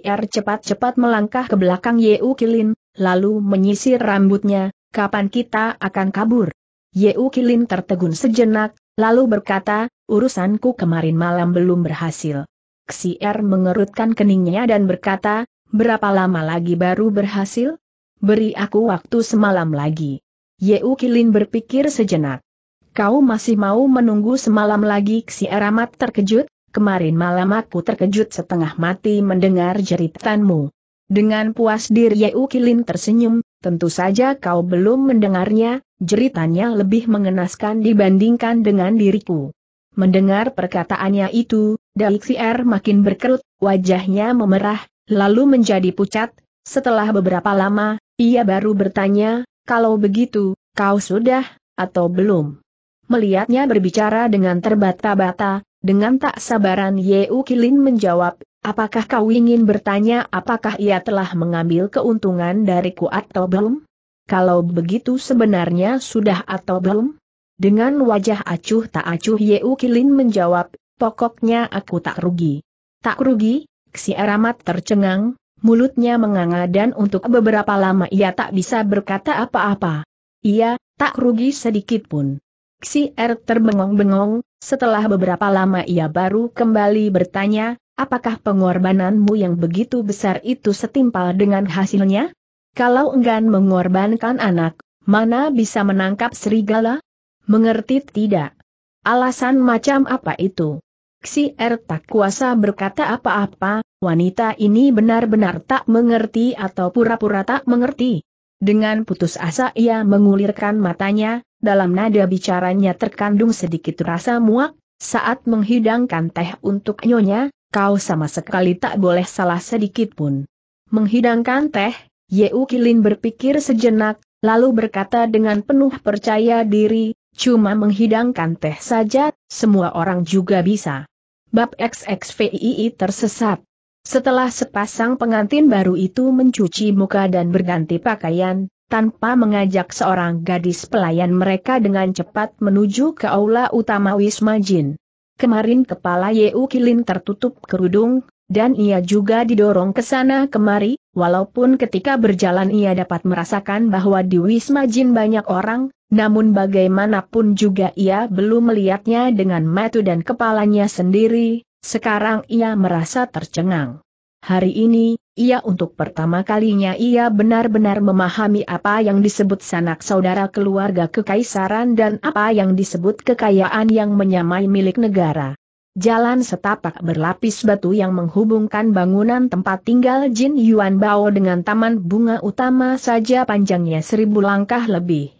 Er cepat-cepat melangkah ke belakang Yeu Kilin, lalu menyisir rambutnya, kapan kita akan kabur? Yeu Kilin tertegun sejenak, lalu berkata, urusanku kemarin malam belum berhasil. Xier mengerutkan keningnya dan berkata, berapa lama lagi baru berhasil? Beri aku waktu semalam lagi. Yeu Kilin berpikir sejenak. Kau masih mau menunggu semalam lagi Xier amat terkejut, kemarin malam aku terkejut setengah mati mendengar jeritanmu. Dengan puas diri Yeu Kilin tersenyum, Tentu saja kau belum mendengarnya, Ceritanya lebih mengenaskan dibandingkan dengan diriku. Mendengar perkataannya itu, Daixier makin berkerut, wajahnya memerah, lalu menjadi pucat, setelah beberapa lama, ia baru bertanya, kalau begitu, kau sudah, atau belum? Melihatnya berbicara dengan terbata-bata, dengan tak sabaran Yeu Kilin menjawab, Apakah kau ingin bertanya apakah ia telah mengambil keuntungan dariku atau belum? Kalau begitu sebenarnya sudah atau belum? Dengan wajah acuh tak acuh Yeu Kilin menjawab, pokoknya aku tak rugi. Tak rugi, si Aramat tercengang, mulutnya menganga dan untuk beberapa lama ia tak bisa berkata apa-apa. Ia, tak rugi sedikit pun. Xi Er terbengong-bengong, setelah beberapa lama ia baru kembali bertanya, apakah pengorbananmu yang begitu besar itu setimpal dengan hasilnya? Kalau enggan mengorbankan anak, mana bisa menangkap serigala? Mengerti tidak? Alasan macam apa itu? Si Er tak kuasa berkata apa-apa, wanita ini benar-benar tak mengerti atau pura-pura tak mengerti. Dengan putus asa ia mengulirkan matanya, dalam nada bicaranya terkandung sedikit rasa muak, saat menghidangkan teh untuk nyonya, kau sama sekali tak boleh salah sedikit pun. Menghidangkan teh, Yeu Kilin berpikir sejenak, lalu berkata dengan penuh percaya diri, cuma menghidangkan teh saja, semua orang juga bisa. Bab XXVII tersesat. Setelah sepasang pengantin baru itu mencuci muka dan berganti pakaian, tanpa mengajak seorang gadis pelayan mereka dengan cepat menuju ke aula utama Wisma Jin. Kemarin kepala Yeu Kilin tertutup kerudung, dan ia juga didorong ke sana kemari, walaupun ketika berjalan ia dapat merasakan bahwa di Wisma Jin banyak orang, namun bagaimanapun juga ia belum melihatnya dengan mata dan kepalanya sendiri, sekarang ia merasa tercengang. Hari ini, ia untuk pertama kalinya ia benar-benar memahami apa yang disebut sanak saudara keluarga kekaisaran dan apa yang disebut kekayaan yang menyamai milik negara. Jalan setapak berlapis batu yang menghubungkan bangunan tempat tinggal Jin Yuan Bao dengan taman bunga utama saja panjangnya seribu langkah lebih.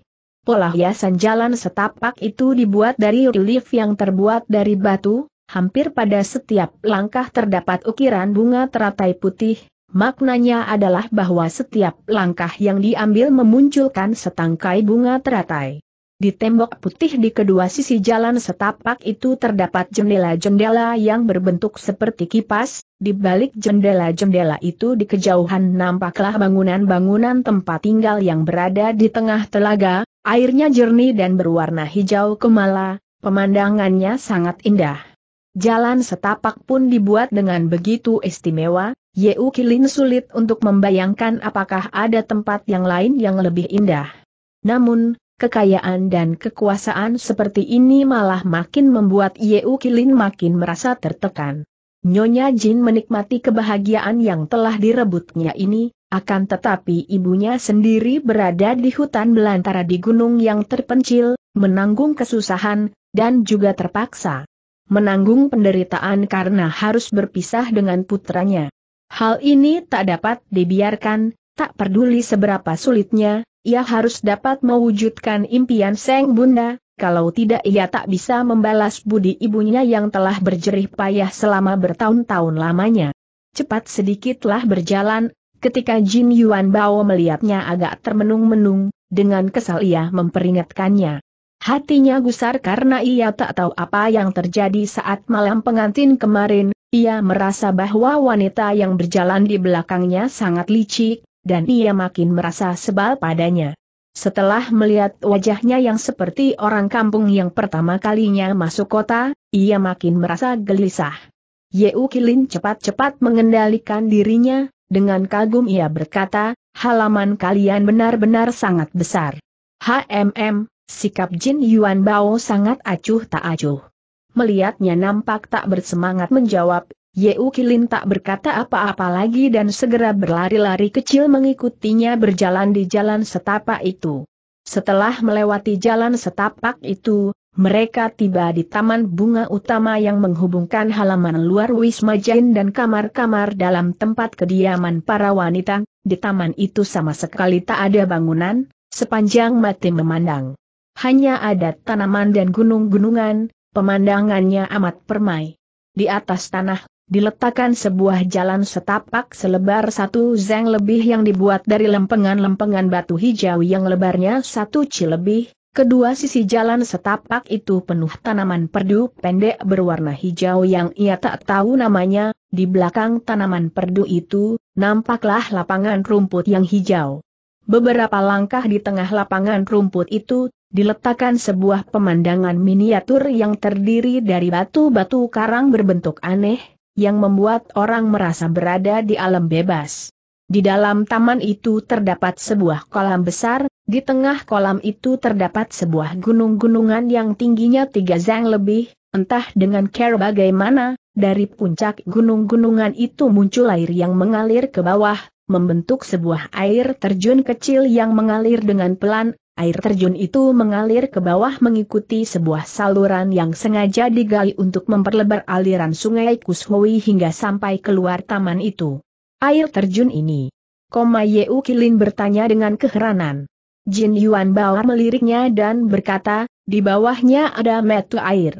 Pola hiasan jalan setapak itu dibuat dari relief yang terbuat dari batu, hampir pada setiap langkah terdapat ukiran bunga teratai putih, Maknanya adalah bahwa setiap langkah yang diambil memunculkan setangkai bunga teratai. Di tembok putih di kedua sisi jalan setapak itu terdapat jendela-jendela yang berbentuk seperti kipas, di balik jendela-jendela itu di kejauhan nampaklah bangunan-bangunan tempat tinggal yang berada di tengah telaga, airnya jernih dan berwarna hijau kemala, pemandangannya sangat indah. Jalan setapak pun dibuat dengan begitu istimewa, Yeu Kilin sulit untuk membayangkan apakah ada tempat yang lain yang lebih indah. Namun, kekayaan dan kekuasaan seperti ini malah makin membuat Yeu Kilin makin merasa tertekan. Nyonya Jin menikmati kebahagiaan yang telah direbutnya ini, akan tetapi ibunya sendiri berada di hutan belantara di gunung yang terpencil, menanggung kesusahan, dan juga terpaksa menanggung penderitaan karena harus berpisah dengan putranya. Hal ini tak dapat dibiarkan, tak peduli seberapa sulitnya, ia harus dapat mewujudkan impian Seng Bunda, kalau tidak ia tak bisa membalas budi ibunya yang telah berjerih payah selama bertahun-tahun lamanya. Cepat sedikitlah berjalan, ketika Jin Yuan Bao melihatnya agak termenung-menung, dengan kesal ia memperingatkannya. Hatinya gusar karena ia tak tahu apa yang terjadi saat malam pengantin kemarin, ia merasa bahwa wanita yang berjalan di belakangnya sangat licik, dan ia makin merasa sebal padanya. Setelah melihat wajahnya yang seperti orang kampung yang pertama kalinya masuk kota, ia makin merasa gelisah. Yeu Kilin cepat-cepat mengendalikan dirinya, dengan kagum ia berkata, halaman kalian benar-benar sangat besar. HMM, sikap Jin Yuan Bao sangat acuh tak acuh melihatnya nampak tak bersemangat menjawab, Yeu Kilin tak berkata apa-apa lagi dan segera berlari-lari kecil mengikutinya berjalan di jalan setapak itu. Setelah melewati jalan setapak itu, mereka tiba di taman bunga utama yang menghubungkan halaman luar Wisma Jain dan kamar-kamar dalam tempat kediaman para wanita, di taman itu sama sekali tak ada bangunan, sepanjang mati memandang. Hanya ada tanaman dan gunung-gunungan, Pemandangannya amat permai. Di atas tanah, diletakkan sebuah jalan setapak selebar satu zeng lebih yang dibuat dari lempengan-lempengan batu hijau yang lebarnya satu ci lebih, Kedua sisi jalan setapak itu penuh tanaman perdu pendek berwarna hijau yang ia tak tahu namanya, di belakang tanaman perdu itu, nampaklah lapangan rumput yang hijau. Beberapa langkah di tengah lapangan rumput itu, diletakkan sebuah pemandangan miniatur yang terdiri dari batu-batu karang berbentuk aneh, yang membuat orang merasa berada di alam bebas. Di dalam taman itu terdapat sebuah kolam besar, di tengah kolam itu terdapat sebuah gunung-gunungan yang tingginya tiga zang lebih, entah dengan care bagaimana, dari puncak gunung-gunungan itu muncul air yang mengalir ke bawah, membentuk sebuah air terjun kecil yang mengalir dengan pelan, Air terjun itu mengalir ke bawah mengikuti sebuah saluran yang sengaja digali untuk memperlebar aliran sungai Kushui hingga sampai keluar taman itu. Air terjun ini. Koma Yeu Kilin bertanya dengan keheranan. Jin Yuan Baor meliriknya dan berkata, di bawahnya ada metu air.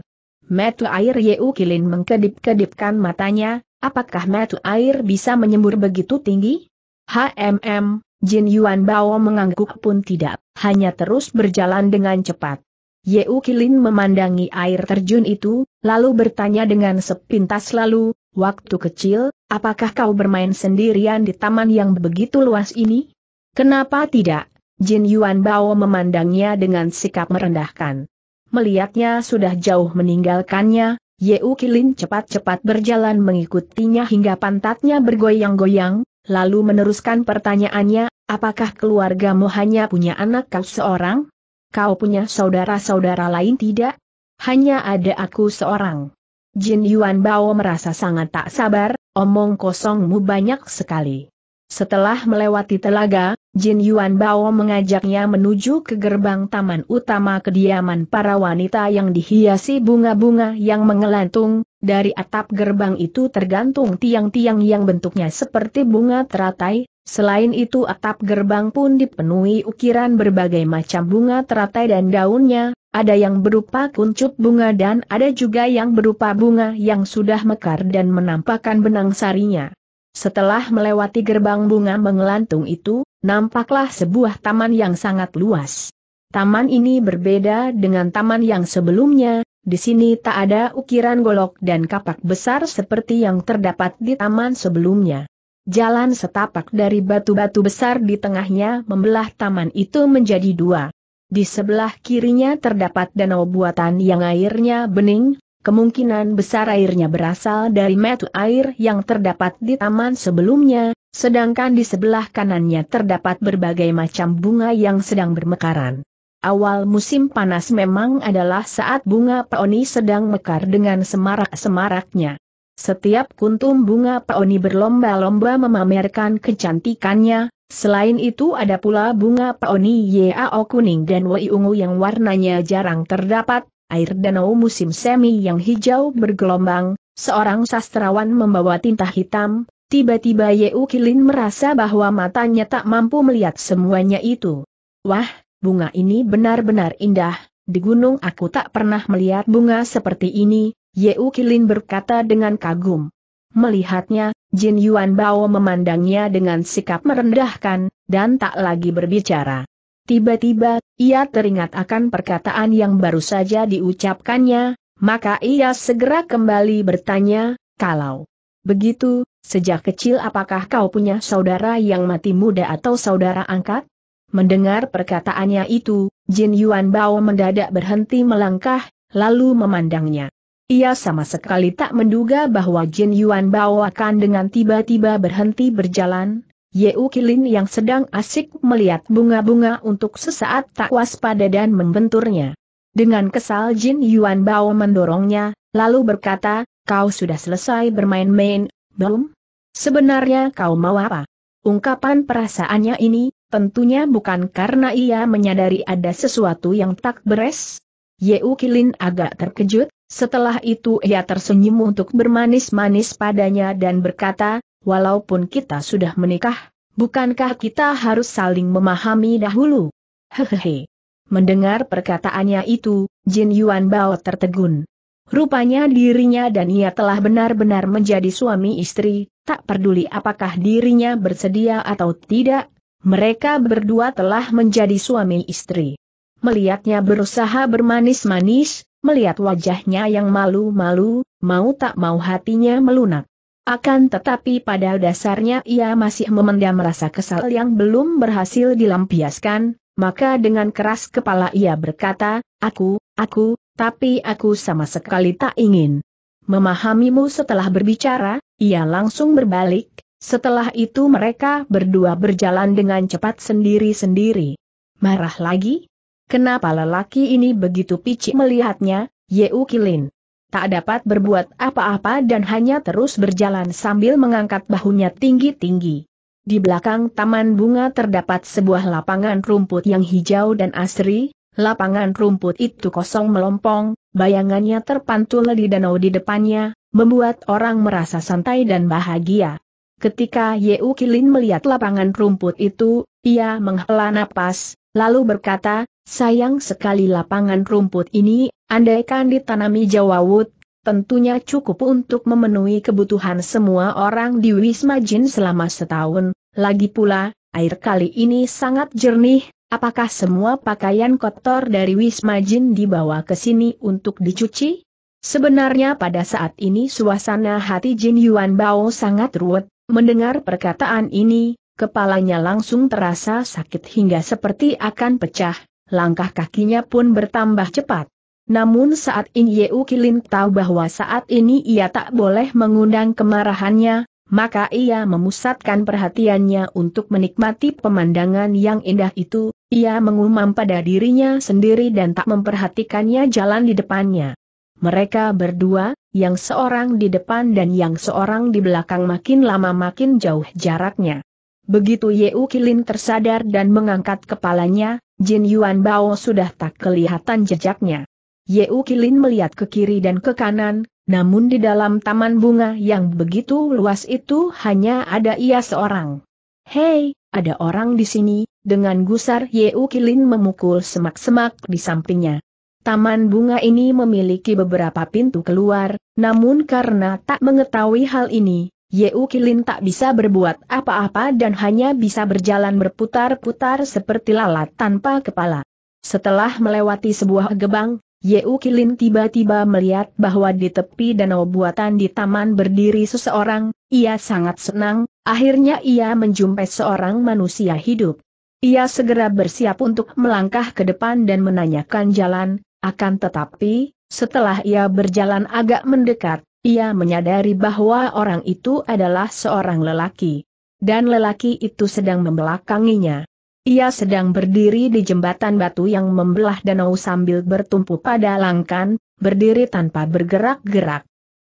Metu air Yeu Kilin mengkedip-kedipkan matanya, apakah metu air bisa menyembur begitu tinggi? HMM, Jin Yuan Bao mengangguk pun tidak, hanya terus berjalan dengan cepat. Ye Kilin memandangi air terjun itu, lalu bertanya dengan sepintas lalu, waktu kecil, apakah kau bermain sendirian di taman yang begitu luas ini? Kenapa tidak? Jin Yuan Bao memandangnya dengan sikap merendahkan. Melihatnya sudah jauh meninggalkannya, Ye Kilin cepat-cepat berjalan mengikutinya hingga pantatnya bergoyang-goyang, lalu meneruskan pertanyaannya, apakah keluargamu hanya punya anak kau seorang? Kau punya saudara-saudara lain tidak? Hanya ada aku seorang. Jin Yuan Bao merasa sangat tak sabar, omong kosongmu banyak sekali. Setelah melewati telaga, Jin Yuan Bao mengajaknya menuju ke gerbang taman utama kediaman para wanita yang dihiasi bunga-bunga yang mengelantung, dari atap gerbang itu tergantung tiang-tiang yang bentuknya seperti bunga teratai, selain itu atap gerbang pun dipenuhi ukiran berbagai macam bunga teratai dan daunnya, ada yang berupa kuncup bunga dan ada juga yang berupa bunga yang sudah mekar dan menampakkan benang sarinya. Setelah melewati gerbang bunga mengelantung itu, nampaklah sebuah taman yang sangat luas. Taman ini berbeda dengan taman yang sebelumnya, di sini tak ada ukiran golok dan kapak besar seperti yang terdapat di taman sebelumnya. Jalan setapak dari batu-batu besar di tengahnya membelah taman itu menjadi dua. Di sebelah kirinya terdapat danau buatan yang airnya bening, kemungkinan besar airnya berasal dari metu air yang terdapat di taman sebelumnya, sedangkan di sebelah kanannya terdapat berbagai macam bunga yang sedang bermekaran. Awal musim panas memang adalah saat bunga peoni sedang mekar dengan semarak-semaraknya. Setiap kuntum bunga peoni berlomba-lomba memamerkan kecantikannya, selain itu ada pula bunga peoni Yao kuning dan Wei ungu yang warnanya jarang terdapat, air danau musim semi yang hijau bergelombang, seorang sastrawan membawa tinta hitam, tiba-tiba Yeu Kilin merasa bahwa matanya tak mampu melihat semuanya itu. Wah, bunga ini benar-benar indah, di gunung aku tak pernah melihat bunga seperti ini, Yeu Kilin berkata dengan kagum. Melihatnya, Jin Yuan Bao memandangnya dengan sikap merendahkan, dan tak lagi berbicara. Tiba-tiba, ia teringat akan perkataan yang baru saja diucapkannya, maka ia segera kembali bertanya, kalau begitu, sejak kecil apakah kau punya saudara yang mati muda atau saudara angkat? Mendengar perkataannya itu, Jin Yuan Bao mendadak berhenti melangkah, lalu memandangnya. Ia sama sekali tak menduga bahwa Jin Yuan Bao akan dengan tiba-tiba berhenti berjalan. Yeu Kilin yang sedang asik melihat bunga-bunga untuk sesaat tak waspada dan membenturnya. Dengan kesal Jin Yuan Bao mendorongnya, lalu berkata, kau sudah selesai bermain-main, belum? Sebenarnya kau mau apa? Ungkapan perasaannya ini, Tentunya bukan karena ia menyadari ada sesuatu yang tak beres. Yeu Kilin agak terkejut, setelah itu ia tersenyum untuk bermanis-manis padanya dan berkata, walaupun kita sudah menikah, bukankah kita harus saling memahami dahulu? Hehehe. Mendengar perkataannya itu, Jin Yuan Bao tertegun. Rupanya dirinya dan ia telah benar-benar menjadi suami istri, tak peduli apakah dirinya bersedia atau tidak, mereka berdua telah menjadi suami istri. Melihatnya berusaha bermanis-manis, melihat wajahnya yang malu-malu, mau tak mau hatinya melunak. Akan tetapi pada dasarnya ia masih memendam rasa kesal yang belum berhasil dilampiaskan, maka dengan keras kepala ia berkata, aku, aku, tapi aku sama sekali tak ingin memahamimu setelah berbicara, ia langsung berbalik, setelah itu mereka berdua berjalan dengan cepat sendiri-sendiri. Marah lagi? Kenapa lelaki ini begitu picik melihatnya, Yeu Kilin? Tak dapat berbuat apa-apa dan hanya terus berjalan sambil mengangkat bahunya tinggi-tinggi. Di belakang taman bunga terdapat sebuah lapangan rumput yang hijau dan asri, lapangan rumput itu kosong melompong, bayangannya terpantul di danau di depannya, membuat orang merasa santai dan bahagia. Ketika Yeu Kilin melihat lapangan rumput itu, ia menghela napas, lalu berkata, sayang sekali lapangan rumput ini, andaikan ditanami jawawut, tentunya cukup untuk memenuhi kebutuhan semua orang di Wisma Jin selama setahun. Lagi pula, air kali ini sangat jernih, apakah semua pakaian kotor dari Wisma Jin dibawa ke sini untuk dicuci? Sebenarnya pada saat ini suasana hati Jin Yuan Bao sangat ruwet, Mendengar perkataan ini, kepalanya langsung terasa sakit hingga seperti akan pecah, langkah kakinya pun bertambah cepat. Namun saat ini Yeu Kilin tahu bahwa saat ini ia tak boleh mengundang kemarahannya, maka ia memusatkan perhatiannya untuk menikmati pemandangan yang indah itu, ia mengumam pada dirinya sendiri dan tak memperhatikannya jalan di depannya. Mereka berdua, yang seorang di depan dan yang seorang di belakang makin lama makin jauh jaraknya. Begitu Yeu Kilin tersadar dan mengangkat kepalanya, Jin Yuan Bao sudah tak kelihatan jejaknya. Yeu Kilin melihat ke kiri dan ke kanan, namun di dalam taman bunga yang begitu luas itu hanya ada ia seorang. Hei, ada orang di sini, dengan gusar Yeu Kilin memukul semak-semak di sampingnya. Taman bunga ini memiliki beberapa pintu keluar, namun karena tak mengetahui hal ini, Yeu Kilin tak bisa berbuat apa-apa dan hanya bisa berjalan berputar-putar seperti lalat tanpa kepala. Setelah melewati sebuah gebang, Yeu Kilin tiba-tiba melihat bahwa di tepi danau buatan di taman berdiri seseorang, ia sangat senang, akhirnya ia menjumpai seorang manusia hidup. Ia segera bersiap untuk melangkah ke depan dan menanyakan jalan, akan tetapi, setelah ia berjalan agak mendekat, ia menyadari bahwa orang itu adalah seorang lelaki. Dan lelaki itu sedang membelakanginya. Ia sedang berdiri di jembatan batu yang membelah danau sambil bertumpu pada langkan, berdiri tanpa bergerak-gerak.